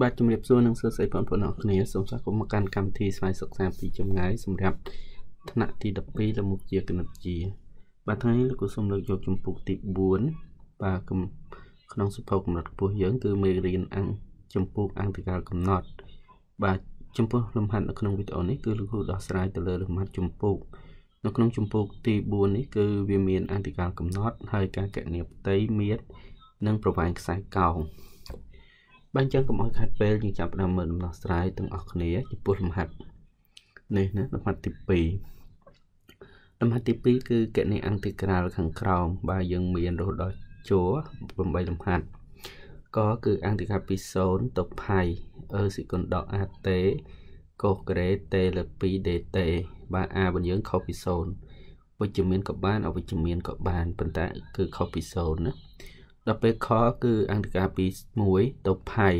បាទជំរាបសួរនិងសួស្តីបងប្អូនអរគ្នាសូមស្វាគមន៍មកកាន់កម្មវិធីស្វ័យសិក្សាពីចម្ងាយសម្រាប់ថ្នាក់ទី12លើមុខជាគណិតវិទ្យាបាទថ្ងៃនេះលោកគ្រូសូមលើកយកជំពូកទី4បាទក្នុងសភៅកម្រិតខ្ពស់យើងគឺមេរៀនអង្គជំពូកអង្គកាលកំណត់បាទចំពោះលំហាត់នៅក្នុងវីដេអូនេះគឺលោកគ្រូដោះស្រាយទៅលើលំហាត់ជំពូកនៅក្នុងជំពូកទី4នេះគឺវាមានអង្គកាលកំណត់ហើយការកណនីផ្ទៃមៀតនិងប្រវែងខ្សែកោងបើអញ្ចឹងកុំឲ្យខាត់ពេលយើងចាប់ផ្ដើមមើលដំណោះស្រាយទាំងអស់គ្នាចំពោះលំហាត់នេះណាលំហាត់ទី2លំហាត់ទី2គឺកណីអង្គទីក្រាលខាងក្រោមបើយើងមានរហូតដល់ជួរ8លំហាត់កគឺអង្គទីក្រាលពី0ទៅផៃអឺសេគុនដក AT កូក្រេតលើ 2DT បាទ A របស់យើងខុសពី0វិជ្ជមានក៏បានអវិជ្ជមានក៏បានប៉ុន្តែគឺខុសពី0ណាដល់ពេលខគឺអង្គការពី1ទៅផៃ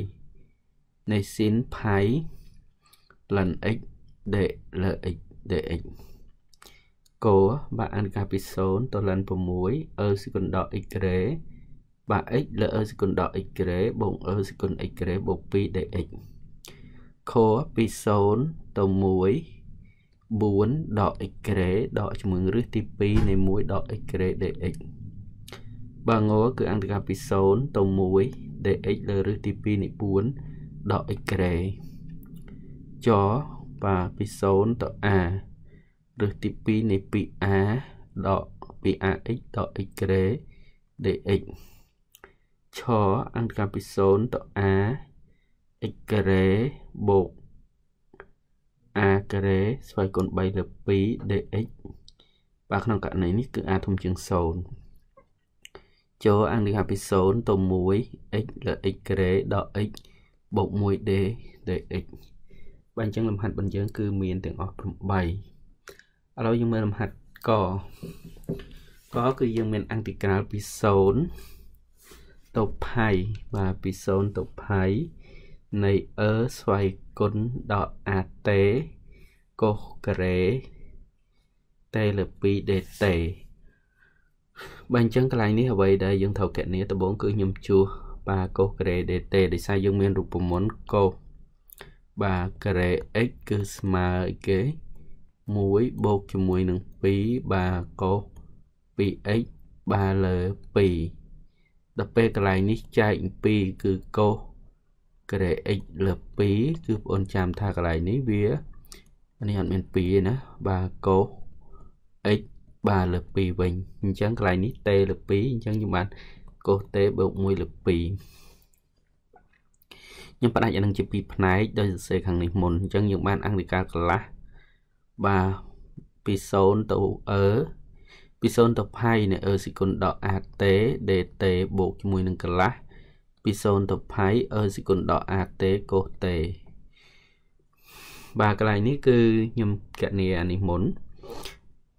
នៃស៊ីនផៃ ln x dlx dx កូបាក់អង្គការពី0ទៅ ln 6 l សេគុនដក x ក្រេបាក់ x លើ l សេគុនដក x ក្រេបូក l សេគុន x ក្រេបូក2 dx ខពី0ទៅ1 4ដក x ក្រេដកជំងឺរឹសទី2នៃ1ដក x ក្រេ dx បើងរគឺអង្គកាពី0ទៅ1 dx លើរឹសទី2និពួនដក x ក្រេចបាទពី0ទៅ a រឹសទី2នៃ 2a ដក 2ax ដក x ក្រេ dx ឆអង្គកាពី0ទៅ a x ក្រេបូក a ក្រេស្វ័យគុណ3លើ 2dx បាទក្នុងករណីនេះគឺ a ធំជាង0ចូលអានឹងពី0ទៅ1 x លើ x ក្រេដល់ x បូក 1d ដល់ x បាទអញ្ចឹងលំហាត់របស់យើង គឺមានទាំងអស់8ឥឡូវយើងមើលលំហាត់កកគឺយើងមានអង្តិក្រាលពី0ទៅផៃបាទពី0ទៅផៃនៃ e ស្វ័យគុណដល់ at កុសក្រេ t លើ 2dt បាទអញ្ចឹងកន្លែងនេះអ្វីដែលយើងត្រូវកណនីដំបូងគឺខ្ញុំជួសបាទកូស grade dt ដោយសារយើងមានរូបមន្តកូសបាទ grade x គឺស្មើគេ1បូកជាមួយនឹង2បាទកូស 2x បាទលើ2ដល់ពេលកន្លែងនេះចែក2គឺកូស grade x លើ2គឺបងប្អូនចាំថាកន្លែងនេះវានេះអត់មាន2ទេណាបាទកូស x បាទលើក2វិញអញ្ចឹងកន្លែងនេះ t លើក2អញ្ចឹងខ្ញុំបានកូស t បូក1លើក2ខ្ញុំផ្ដាច់អានឹងជា2ផ្នែកដោយសរសេរខាងនេះមុនអញ្ចឹងយើងបានអង្គិកាកន្លះបាទពី0ទៅ e ពី0ទៅផៃនៃ e សេគុនដក at dt បូកជាមួយនឹងកន្លះពី0ទៅផៃ e សេគុនដក at កូស t បាទកន្លែងនេះគឺខ្ញុំកណនីអានេះមុន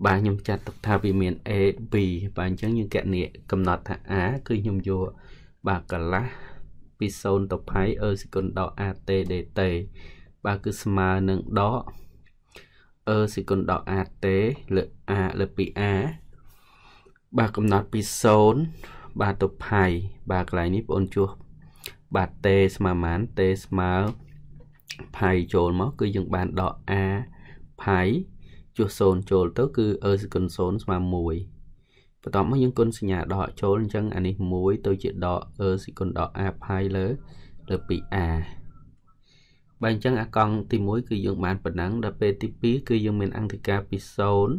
បាទខ្ញុំចាត់ទុកថាវាមាន A B បាទអញ្ចឹងយើងកណនីកំណត់ថា A គឺខ្ញុំយកបាទកន្លះពី0ទៅ π អឺសេគុនដល់ a t dt បាទគឺស្មើនឹងដកអឺសេគុនដល់ a t លើ a លើពី a បាទកំណត់ពី0បាទទៅ π បាទកន្លែងនេះបងប្អូនជួសបាទ t ស្មើប៉ុន្មាន t ស្មើ π ចូលមក គឺយើងបានដក a π ចុះ0ចូលទៅគឺអឺគុណ0ស្មើ1បន្ទាប់មកយើងគុណសញ្ញាដកចូលអញ្ចឹងអានេះ1ទៅជាដកអឺគុណដក a ផាយលើលើ 2a បើអញ្ចឹងអាកង់ទី1គឺយើងបានប៉ុណ្ណឹងដល់ពេលទី2គឺយើងមានអង្គការពី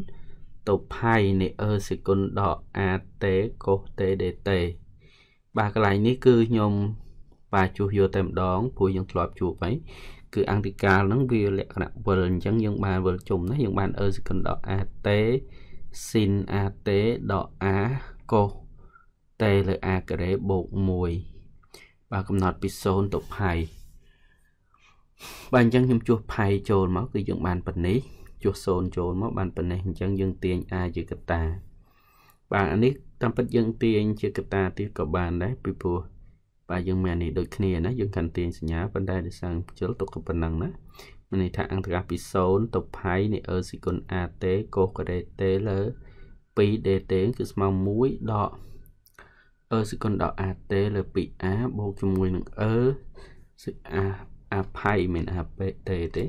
0ទៅផៃនៃអឺសេគុនដក AT កុស T DT បាទកន្លែងនេះគឺខ្ញុំបាទជួសយកតែម្ដងព្រោះយើងធ្លាប់ជួបហើយគឺអង្គតិកាលហ្នឹងវាលក្ខណៈវិលអញ្ចឹងយើងបានវិលជុំណាយើងបាន a second ដក a t sin a t ដក a cos t លើ a ការ៉េបូក1បាទកំណត់ពី0ទៅផៃបាទអញ្ចឹងខ្ញុំជួសផៃចូលមកគឺយើងបានប៉ុណ្នេះ ជួស0ចូលមកបានប៉ុណ្នេះអញ្ចឹងយើងទាញ a ជាកតាបាទអានេះតាមពិតយើងទាញជាកតាទៀតក៏បានដែរពីព្រោះបាទយើងមាននេះដូចគ្នាណាយើងកាន់ទាញសញ្ញាប៉ុន្តែដោយសារជលទុកក៏ប៉ុណ្ណឹងណាមានន័យថា អង្គកាសពី0ទៅផៃនៃអឺស៊ីគុណ AT កូសការ៉េតេលើ 2DT គឺស្មើ1ដកអឺស៊ីគុណដក AT លើ 2A បូកជាមួយនឹងអឺសិអាអាផៃមិនអាពេតេទេ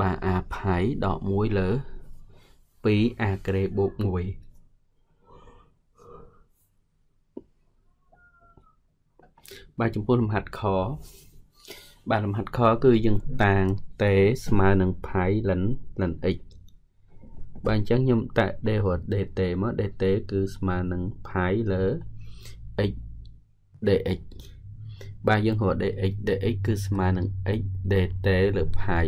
បាទអាផៃដក1លើ 2A ក្រេបូក1បាទចំពោះលំហាត់ខបាទលំហាត់ខគឺយើងតាងតេស្មើនឹង pi ln ln x បាទអញ្ចឹងខ្ញុំតាក់ d រត់ dt មក dt គឺ ស្មើនឹង pi លើ x dx បាទយើងរត់ dx dx គឺស្មើនឹង x dt លើ pi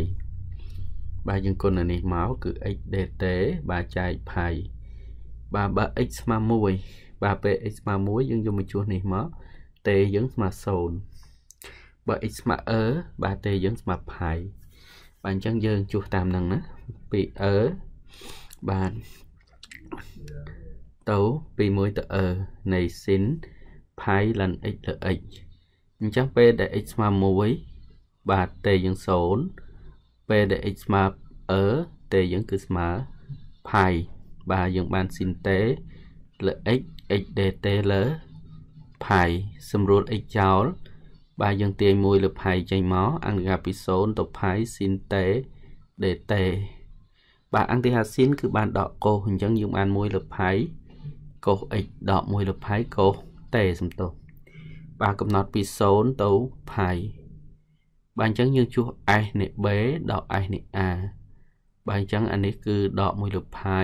បាទយើងគុណនៅនេះមកគឺ x dt បាទចែក pi បាទបើ x ស្មើ1បាទពេល x ស្មើ1យើងយកមកជួសនេះមកតេយើងស្មើ0បើ x ស្មើ e បាទតេយើងស្មើ pi បាទអញ្ចឹងយើងជួសតាមនឹងណាពី e បាទទៅពី1ទៅ e នៃ sin pi ln x លើ x អញ្ចឹងពេលដែល x ស្មើ1បាទតេយើង0ពេលដែល x ស្មើ e តេយើងគឺស្មើ pi បាទយើងបាន sin តេលើ x x dt លើផៃសម្រួល x ចោលបាទយើងទាញមួយលើផៃចេញមកអង្គការពី0ទៅផៃស៊ីនតេដេតេបាទអង្គការស៊ីនគឺបានដកកុសអញ្ចឹងយើងបានមួយលើផៃកុស x ដកមួយលើផៃកុសតេសំទោសបាទកំណត់ពី0ទៅផៃបាទអញ្ចឹងយើងជួស s នៃ b ដក s នៃ a បាទអញ្ចឹងអានេះគឺដកមួយលើផៃ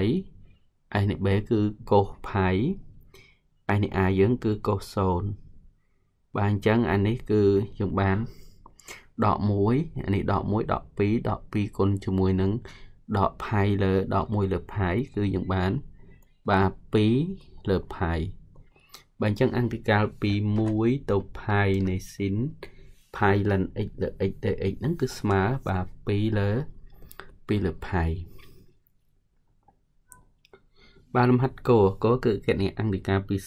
s នៃ b គឺកុសផៃឯនេះអាយើងគឺកុស0បាទអញ្ចឹងអានេះគឺយើងបានដក1អានេះដក1ដក2ដក2គុណជាមួយនឹងដកផៃលើដក1លើផៃគឺយើងបានបាទ2លើផៃបាទអញ្ចឹងអង្គកាលពី1ទៅផៃនៃស៊ីនផៃលិន x លើ x ទៅ x ហ្នឹងគឺស្មើបាទ2លើ2លើផៃបានលំហាត់កកគឺគណនីអង្គិកាពី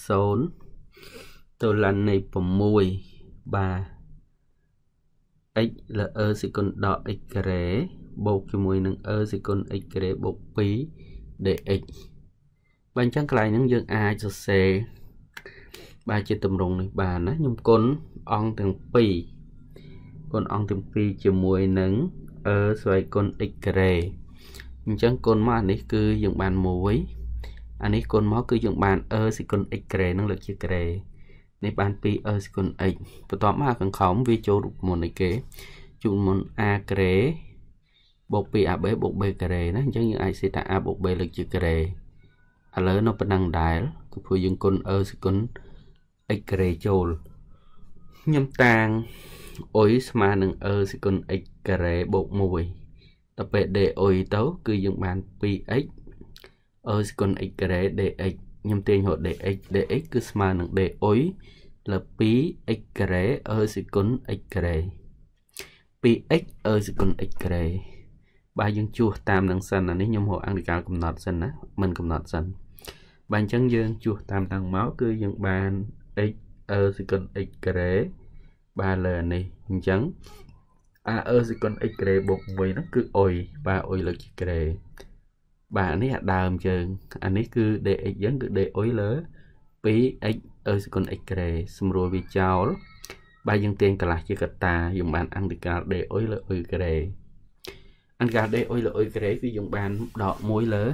0ទៅឡាននៃ6បាទ x លើ e សេគុនដក x ក្រេបូកជាមួយនឹង e សេគុន x ក្រេបូក2 dx បាទអញ្ចឹងកន្លែងហ្នឹងយើងអាចសរសេរបាទជាតម្រងនេះបានណាខ្ញុំគុណអង្គទាំង2គុណអង្គទាំង2ជាមួយនឹង e ស្វ័យគុណ x ក្រេអញ្ចឹងគុណមកនេះគឺយើងបាន1អានេះគុណមកគឺយើងបាន e សេគុណ x ក្រេនឹងលើកជាក្រេនេះបាន 2e សេគុណ x បន្ទាប់មកកង្ខំវាចូលរូបមន្តអីគេជួនមុន a ក្រេបូក 2ab បូក b ការ៉េណាអញ្ចឹងយើងអាចសេតា a បូក b លើកជាការ៉េឥឡូវនៅប៉ុណ្ណឹងដែរគឺព្រោះយើងគុណ e សេគុណ x ការ៉េចូលខ្ញុំតាងអុយស្មើនឹង e សេគុណ x ការ៉េបូក1ដល់ពេល d អុយទៅគឺយើងបាន 2x អឺសគុណ x ការ៉េ dx ខ្ញុំទាញរក dx dx គឺស្មើនឹង dy លើ 2x ការ៉េអឺសគុណ x ការ៉េ 2x អឺសគុណ x ការ៉េបាទយើងជួសតាមនឹងសិនអានេះខ្ញុំរកអង្គកាលកំណត់សិនណាមិនកំណត់សិនបាទអញ្ចឹងយើង ជួសតាមតាំងមកគឺយើងបាន x អឺសគុណ x ការ៉េបាទលើអានេះអញ្ចឹង a អឺសគុណ x ការ៉េបូក1ហ្នឹងគឺអុយបាទអុយលើជាការ៉េបាទនេះអាដើមជើងអានេះគឺ dx យើងគឺ dy លើ 2x អឺសគុណ x ក្រេស្រួលវាចោលបាទយើងទាញកន្លះជាកតាយើងបានអង្តិកាល dy លើ y ក្រេអង្តិកាល dy លើ y ក្រេគឺយើងបានដក1លើ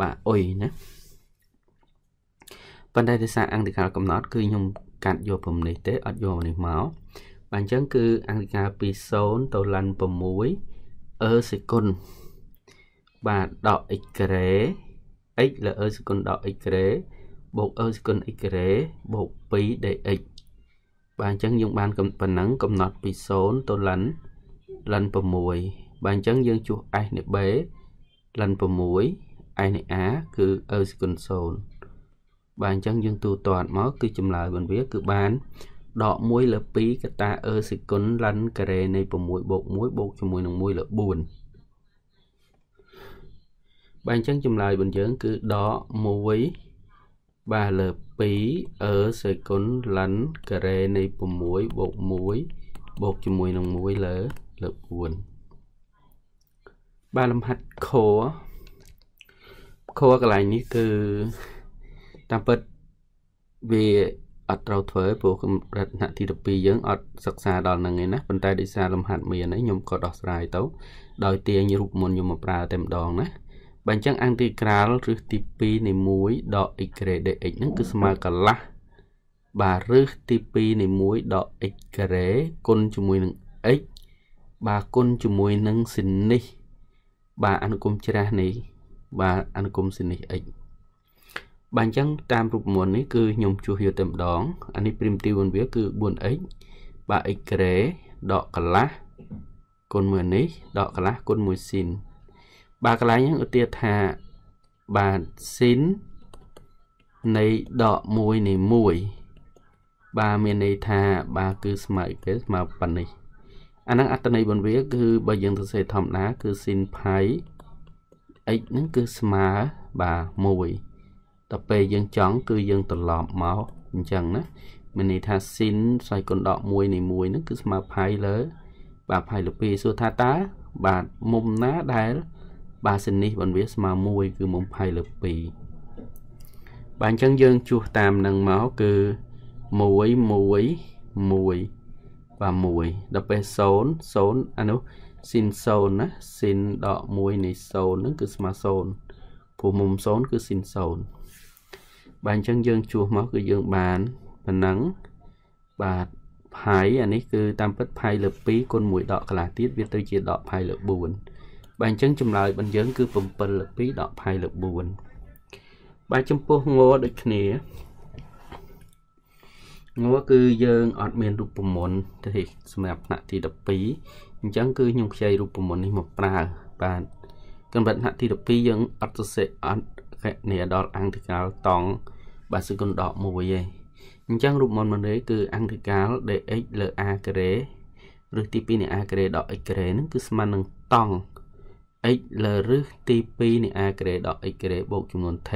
បាទ y ណាប៉ុន្តែដោយសារអង្តិកាលកំណត់គឺខ្ញុំកាត់យកពំនេះទេអត់យកនេះមកបាទអញ្ចឹងគឺអង្តិកាលពី0ទៅឡាន6អឺសេគុណបាទដក x ក្រេ x លើ e សគុណដក x ក្រេបូក e សគុណ x ក្រេបូក2 dx បាទអញ្ចឹងយើងបានប៉ុណ្ណឹងកំណត់ពី0ទៅលិនលិន6បាទអញ្ចឹងយើងជួស s នៃ b លិន6 s នៃ a គឺ e សគុណ0បាទអញ្ចឹងយើងទូទាត់មក គឺចម្លើយរបស់វាគឺបានដក1លើ2កតា e សគុណលិនការ៉េនៃ6បូក1បូកជាមួយនឹង1លើ4បាទអញ្ចឹងចម្លើយរបស់យើងគឺដក1បាទលើ2អឺសេគុនលិនការ៉េនៃ6បូក1បូកជាមួយនឹង1លើលើ4បាទលំហាត់ core core កន្លែងនេះគឺតាមពិតវាអត់ត្រូវធ្វើព្រោះកម្រិតថ្នាក់ទី12យើងអត់សិក្សាដល់ហ្នឹងឯណាប៉ុន្តែដោយសារលំហាត់មានឯងខ្ញុំក៏ដោះស្រាយទៅដោយទាញរូបមន្តខ្ញុំមកប្រើតែម្ដងណាបើអញ្ចឹង integral ឬទី2នៃ1ដក x ក្រេ dx ហ្នឹងគឺស្មើកន្លះបាទឬទី2នៃ1ដក x ក្រេគុណជាមួយនឹង x បាទគុណជាមួយនឹងស៊ីនេះបាទអនុគមច្រាស់នេះ បាទអនុគមស៊ីនេះ x បាទអញ្ចឹងតាមរូបមន្តនេះគឺខ្ញុំជួសយកតែម្ដងអានេះ primitive របស់វាគឺ 4x បាទ x ក្រេដកកន្លះគុណមួយនេះដកកន្លះគុណមួយស៊ីនបាទកន្លែងហ្នឹងឧទាហរណ៍ថាបាទស៊ីននៃដក1នៃ1បាទមានន័យថាបាទគឺស្មើគេស្មើប៉ុណ្នេះអាហ្នឹងអត្តន័យរបស់វា គឺបើយើងសរសេរធម្មតាគឺស៊ីនផៃ x ហ្នឹងគឺស្មើបាទ1តទៅពេលយើងចង់គឺយើងត្រឡប់មកអញ្ចឹងណាមានន័យថាស៊ីនផ្សៃគុណដក1នៃ1ហ្នឹងគឺស្មើផៃលើ បាទផៃលើ2សួរថាតើបាទមុំណាដែលបាទសិននេះបនវាស្មើ1គឺមុំផៃលើ2បាទអញ្ចឹងយើងជួសតាមនឹងមកគឺ1 1 1បាទ1ដល់ពេល0 0អានោះស៊ីន0ណាស៊ីនដក1នៃ0ហ្នឹងគឺស្មើ0ព្រោះមុំ0គឺស៊ីន0បាទអញ្ចឹងយើងជួសមកគឺយើងបានប៉ុណ្ណឹង បាទផៃអានេះគឺតាមពិតផៃលើ2គុណ1ដកកន្លះទៀតវាទៅជាដកផៃលើ4បាទអញ្ចឹងចម្លើយរបស់យើង គឺ7លើ2ដកផៃលើ4បាទចំពោះងដូចគ្នាងគឺយើងអត់មានរូបមន្តទេសម្រាប់ថ្នាក់ទី12អញ្ចឹងគឺខ្ញុំខ្ចីរូបមន្តនេះមកប្រើបាទកម្រិតថ្នាក់ទី12យើងអត់សរសេរអត់កណីដល់អង្គតិកាលតង់បាទសគុណដក1ឯងអញ្ចឹងរូបមន្តមួយនេះគឺអង្គតិកាល dx លើ a ការ៉េឬទី2នៃ a ការ៉េដក x ការ៉េហ្នឹងគឺស្មើនឹងតង់ x លើរឹសទី2នៃ a ក្រេដក x ក្រេបូកចំនួន t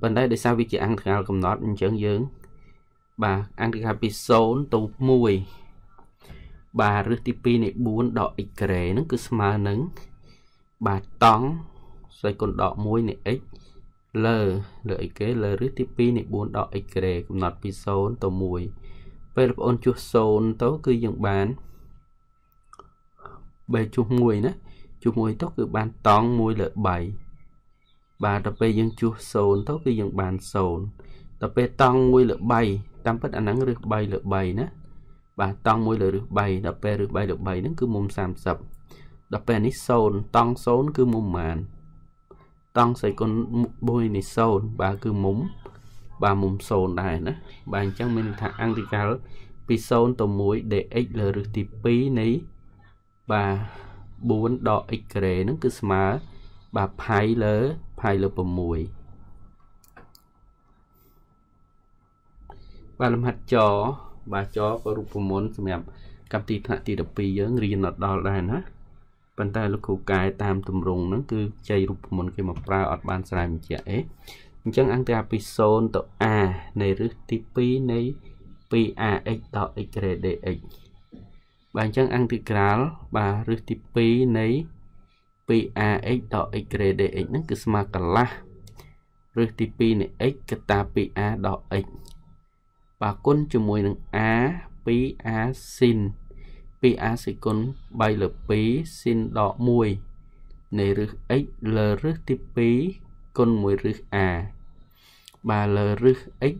ប៉ុន្តែដោយសារវាជាអង្គថ្ងាលកំណត់អញ្ចឹងយើង បាទអង្គថ្ងាលពី0ទៅ1បាទរឹសទី2នៃ4ដក x ក្រេហ្នឹងគឺស្មើនឹងបាទតង់សេគុណដក1នៃ x លើលើ x ក្រេលើរឹសទី2នៃ4ដក x ក្រេកំណត់ពី0ទៅ1ពេលបងអូនជួស0ទៅគឺយើងបានបែរជួស1ណាជាមួយទៅគឺបានតង់1លើ3បាទដល់ពេលយើងជួស0ទៅគឺយើងបាន0ដល់ពេលតង់1លើ3តាមពិតអាហ្នឹងឬ3លើ3ណាបាទតង់1លើឬ3ដល់ពេលឬ3លើ3ហ្នឹងគឺមុំ30ដល់ពេលនេះ0តង់0គឺមុំប៉ុន្មានតង់សីគុណ1នេះ0បាទគឺមុំបាទមុំ0ដែរណាបាទអញ្ចឹងមានន័យថាអង្គតិកាល់ពី0ទៅ1 dx លើរឹសទី2នៃបាទ4ដក x ការ៉េហ្នឹងគឺស្មើបាទ pi លើ pi លើ6បាទលំហាត់ចបាទចក៏រូបមន្តសម្រាប់កម្មវិធីថ្នាក់ទី12យើងរៀនអត់ដល់ដែរណាប៉ុន្តែលោកគ្រូកែតាមទម្រង់ហ្នឹងគឺចៃរូបមន្តគេមកប្រើអត់បានស្រាយបញ្ជាក់អីអញ្ចឹងអង្គការពី0ទៅ a នៃរឹសទី2នៃ 2ax ដល់ x ក្រេ dx បាទអញ្ចឹង integral បាទឬទី2នៃ 2ax ដល់ x grade dx ហ្នឹងគឺស្មើកន្លះឬទី2នៃ x កតា 2a ដល់ x បាទគុណជាមួយនឹង a 2a sin 2a សេគុណ3លើ2 sin ដក1នៃរឹស x លើរឹសទី2គុណ1រឹស a បាទលើរឹស x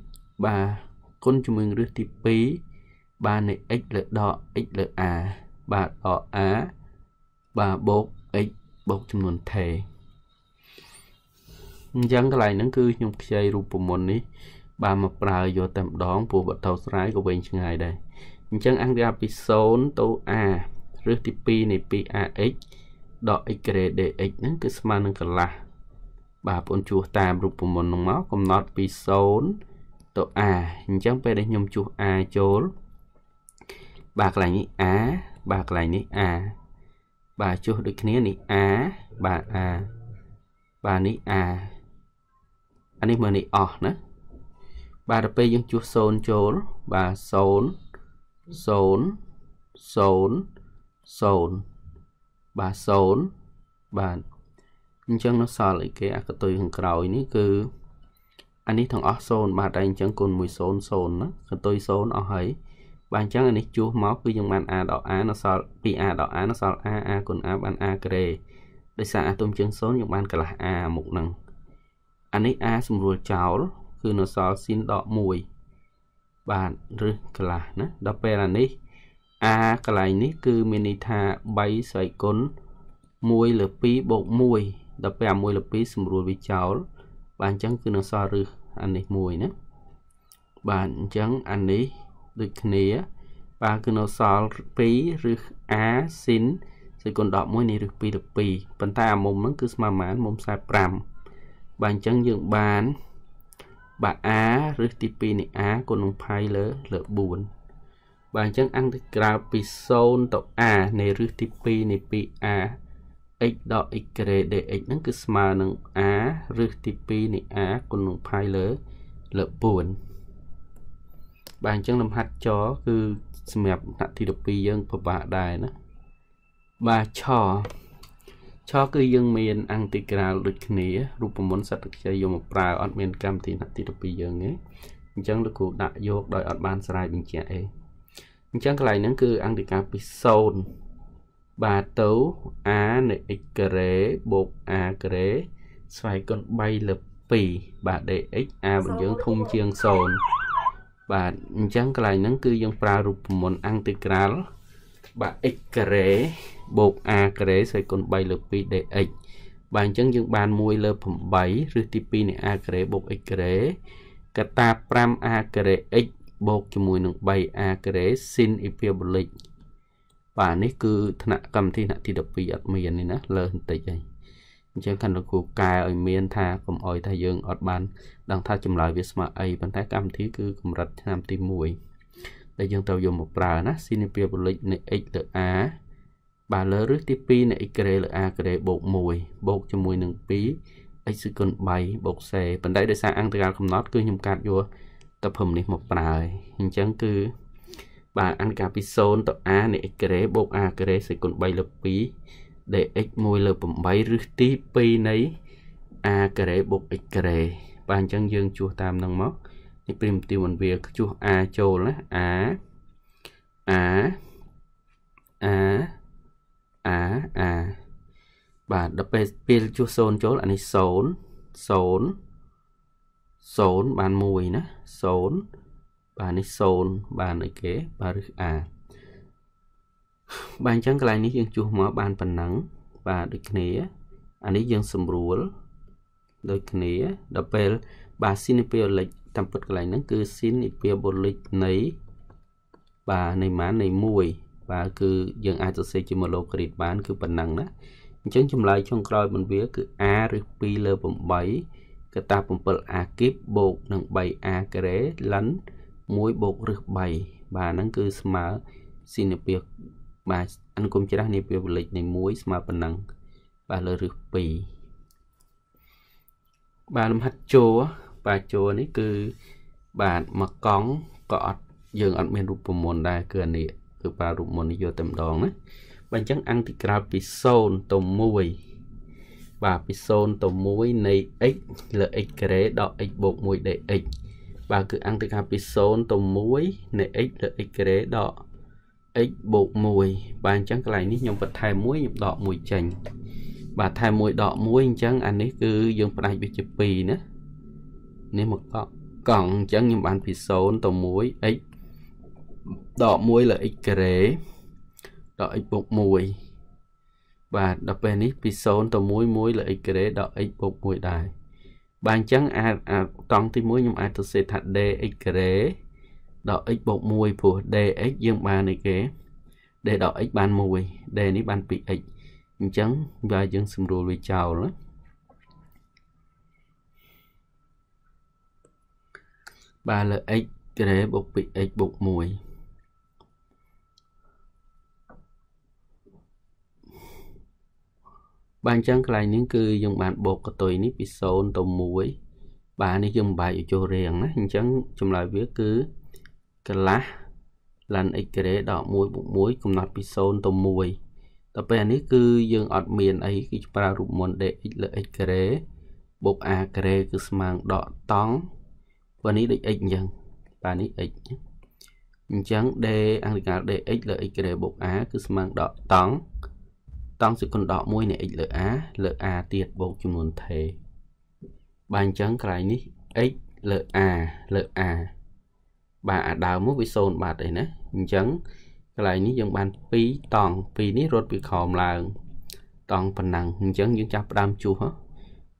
បាទគុណជាមួយនឹងរឹសទី2បាននៃ x លើដក x លើ a បាទដក a បាទបូក x បូកចំនួន t អញ្ចឹងកន្លែងហ្នឹងគឺខ្ញុំខ្ចីរូបមន្តនេះបានមកប្រើយកតែម្ដងព្រោះវត្ថុស្រាយក៏វែងឆ្ងាយដែរអញ្ចឹងអង្គការពី0ទៅ a ឬទី2នៃ 2ax ដក x ក្រេ dx ហ្នឹងគឺស្មើនឹងកន្លះបាទបងជួសតាមរូបមន្តហ្នឹងមកកំណត់ពី0ទៅ a អញ្ចឹងពេលដែលខ្ញុំជួស a ចូលបាទកន្លែងនេះ a បាទកន្លែងនេះ a បាទចុះដូចគ្នានេះ a បាទ a បាទនេះ a អានេះមើលនេះអស់ណាបាទដល់ពេលយើងជួស0ចូលបាទ0 0 0 0បាទ0បាទអញ្ចឹងនៅសល់អីគេអាកតុយខាងក្រោយនេះគឺអានេះទាំងអស់0បាទហើយអញ្ចឹងគុណ100ណាកតុយ0អស់ហើយបាទអញ្ចឹងអានេះជួសមកគឺយើងបាន a ដល់ a នៅសល់ 2a ដល់ a នៅសល់ a a គុណ a បាន a ក្រេដោយសារអាទុំជើង0យើងបានកន្លះ a មុខហ្នឹងអានេះ a សម្រួលចោលគឺនៅសល់ sin ដក1បាទឬកន្លះណាដល់ពេលអានេះ a កន្លែងនេះគឺមានន័យថា3ស្រេចគុណ1លើ2បូក1ដល់ពេលអា1លើ2សម្រួលវាចោលបាទអញ្ចឹងគឺនៅសល់ឬអានេះ1ណាបាទអញ្ចឹងអានេះដូចគ្នា បាទគឺនៅសល់2ឬ a sin សេគុណ11នេះឬ2ទៅ2ប៉ុន្តែអាមុំហ្នឹងគឺស្មើប្រមាណមុំ45បាទអញ្ចឹងយើងបាន បាទ a ឬទី2នេះ a គុណនឹង pi លើលើ4បាទអញ្ចឹងអង្គទៅក្រៅពី0ទៅ a នៃរឹសទី2នៃ 2a x ដល់ y dx ហ្នឹងគឺស្មើនឹង a រឹសទី2នៃ a គុណនឹង pi លើលើ4បាទអញ្ចឹងលំហាត់ចគឺសម្រាប់ថ្នាក់ទី12យើងពិបាកដែរណាបាទឆឆគឺយើងមានអង្តិក្រាលដូចគ្នារូបមន្តសត្វខ្ចីយកមកប្រើអត់មានកម្មវិធីថ្នាក់ទី12យើងទេអញ្ចឹងលោកគ្រូដាក់យកដោយអត់បានស្រាយបញ្ជាក់អីអញ្ចឹងកន្លែងហ្នឹងគឺអង្តិកាពី0បាទទៅ a នៃ x ការ៉េបូក a ការ៉េស្វ័យគុណ3លើ2បាទ dx a របស់យើងធំជាង0បាទអញ្ចឹងកន្លែងហ្នឹងគឺយើងប្រើរូបមន្តអង្តិក្រាលបាទ x ការ៉េបូក a ការ៉េសេគុណ3លើ2 dx បាទអញ្ចឹងយើងបាន1លើ8ឬទី2នៃ a ការ៉េបូក x ការ៉េកតា 5a ការ៉េ x បូកជាមួយនឹង 3a ការ៉េ sin equivalent បាទនេះគឺថ្នាក់កម្មវិធីថ្នាក់ទី12អត់មាននេះណាលើបន្តិចហើយអញ្ចឹងកាន់តែគួរកែឲ្យមានថាកុំអោយថាយើងអត់បានដឹងថាចម្លើយវាស្មើអីប៉ុន្តែកម្មវិធីគឺកម្រិតឆ្នាំទី1ដែលយើងត្រូវយកមកប្រើណាស៊ីនីពីប៉ូលិចនៃ x លើ a បាទលើរឹសទី2នៃ x ក្រេលើ a ក្រេបូក1បូកជាមួយនឹង2 x សីគុណ3បូកសេប៉ុន្តែដោយសារអង្គកាលកំណត់ គឺខ្ញុំកាត់យកតែភឹមនេះមកប្រើអញ្ចឹងគឺ បាទអង្គការពី0ទៅ a នៃ x ក្រេបូក a ក្រេសីគុណ3លើ2 dx 1លើ8ឬទី2នៃ a ការ៉េបូក x ការ៉េបាទអញ្ចឹងយើង ជួសតាមនឹងមកនេះ primitive មិនវាជួស a ចូលណា a a a a a បាទដល់ពេលពេលជួស0ចូលអានេះ0 0 0បាន1ណា0បាទនេះ0បានអីគេបាទឬ a បាទអញ្ចឹងកន្លែងនេះយើងជួសមកបានប៉ុណ្ណឹងបាទដូចគ្នា អានេះយើងសម្រួលដូចគ្នាដល់ពេល បាទស៊ីនីពីអូលិចតាមពុតកន្លែងហ្នឹងគឺស៊ីនីពីអូលិចនៃ បាទនៃម៉ាននៃ1បាទគឺយើងអាចសរសេរជាម៉ូឡូក្រីតបានគឺប៉ុណ្ណឹងណាអញ្ចឹងចម្លើយចុងក្រោយមិនវាគឺ a ឬ2លើ8កតា7 a គីបូកនឹង3 a ការ៉េលិន1បូករឹស3បាទហ្នឹងគឺស្មើស៊ីនីពីបាទអនុគមច្រាស់នៃពាក្យវលេចនៃ1ស្មើប៉ុណ្ណឹងបាទលើរឹស2បាទលំហាត់ជោបាទជោនេះគឺបាទមកកង់ក៏អត់យើងអត់មានរូបមន្តដែរគឺអានេះគឺប្រើរូបមន្តនេះយកតែម្ដងណាបើអញ្ចឹងអង្គទីក្រោយពី0ទៅ1បាទពី0ទៅ1នៃ x លើ x ការ៉េដល់ x បូក1 dx បាទគឺអង្គទីក្រោយពី0ទៅ1នៃ x លើ x ការ៉េដល់ x បូក1បាទអញ្ចឹងកន្លែងនេះខ្ញុំបន្ថែម1ខ្ញុំដក1ចេញបាទថែម1ដក1អញ្ចឹងអានេះគឺយើងផ្ដាច់វាជា2ណានេះមកកក់កង់អញ្ចឹងខ្ញុំបានពី0ទៅ1 x ដក1លើ x ការ៉េដក x បូក1បាទដល់ពេលនេះពី0ទៅ1 1លើ x ការ៉េដក x បូក1ដែរបាទអញ្ចឹងអាចកង់ទី1ខ្ញុំអាចទៅសេថា d x ការ៉េដល់ x បូក1ព្រោះ dx យើងបានអីគេ d ដល់ x បាន1 d នេះបាន 2x អញ្ចឹងវាយើងសម្រួលវាចោលណាបាទលើ x ក្រេបូក 2x បូក1បាទអញ្ចឹងកន្លែងនេះគឺយើងបានបូកកតុយនេះពី0ទៅ1បាទនេះយើងបំបាយឲ្យចុះរៀងណាអញ្ចឹងចម្លើយវាគឺកន្លះ ln x ការ៉េ11បូក1កំណត់ពី0ទៅ1ដល់ពេលនេះគឺយើងអត់មានអីគឺប្រើរូបមន្ត dx លើ x ការ៉េបូក a ការ៉េគឺស្មើដកតង់ព្រោះនេះដូច x អញ្ចឹងបាទនេះ x អញ្ចឹង d អង្គការ dx លើ x ការ៉េបូក a គឺស្មើដកតង់តង់សេគុនដក1នៃ x លើ a លើ a ទៀតបូកចំនួនថេបាទអញ្ចឹងក្រែងនេះ x លើ a លើ a បាទអាដើមនោះវា0បាត់អីណាអញ្ចឹងកន្លែងនេះយើងបាន2តង់2នេះរត់វាខមឡើងតង់ប៉ុណ្ណឹងអញ្ចឹងយើងចាប់ផ្ដើមជួស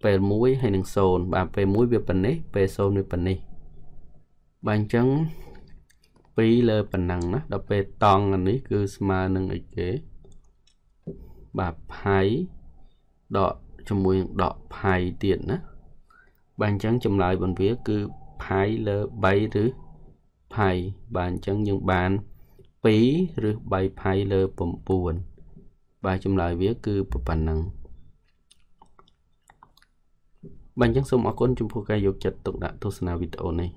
ពេល1ហើយនឹង0បាទពេល1វាប៉ុណ្ណេះពេល0វាប៉ុណ្ណេះបាទអញ្ចឹង2លើប៉ុណ្ណឹងណាដល់ពេលតង់អានេះគឺស្មើនឹងអីគេបាទផៃដកជាមួយនឹងដកផៃទៀតណាបាទអញ្ចឹងចម្លើយរបស់វាគឺផៃលើ3ឬ3ផៃបាទអញ្ចឹងយើងបាន2ឬ3ផៃលើ9បាទចម្លើយវាគឺប៉ុណ្ណឹងបាទអញ្ចឹងសូមអរគុណចំពោះការយកចិត្តទុកដាក់ទស្សនាវីដេអូនេះ